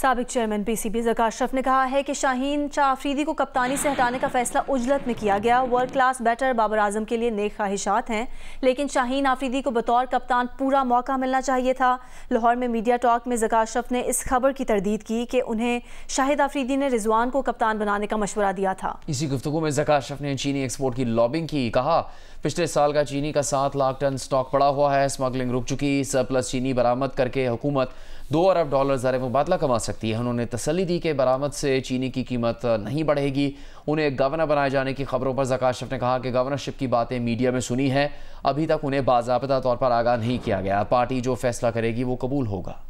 सबक chairman P C B जका अशरफ ने कहा है कि शाहीन शाह आफरीदी को कप्तानी से हटाने का फैसला उजलत में किया गया world class batter Babar Azam के लिए नेक ख्वाहिशात हैं लेकिन शाहीन आफरीदी को बतौर कप्तान पूरा मौका मिलना चाहिए था लाहौर में मीडिया टॉक में जका अशरफ ने इस खबर की तरदीद की कि उन्हें शाहिद आफरीदी ने रिजवान को कप्तान बनाने का मशवरा दिया था इसी गुफ्तु में जका अशरफ ने चीनी एक्सपोर्ट की लॉबिंग की कहा पिछले साल का चीनी का सात लाख टन स्टॉक पड़ा हुआ है स्मगलिंग रुक चुकी सरप्लस चीनी बरामद करके हुकूमत दो अरब डॉलर ज़र मुबादला कमा सकती है उन्होंने तसली दी कि बरामद से चीनी की कीमत नहीं बढ़ेगी उन्हें गवर्नर बनाए जाने की खबरों पर जकाशफ ने कहा कि गवर्नरशिप की बातें मीडिया में सुनी हैं अभी तक उन्हें बाबा तौर पर आगाह नहीं किया गया पार्टी जो फैसला करेगी वो कबूल होगा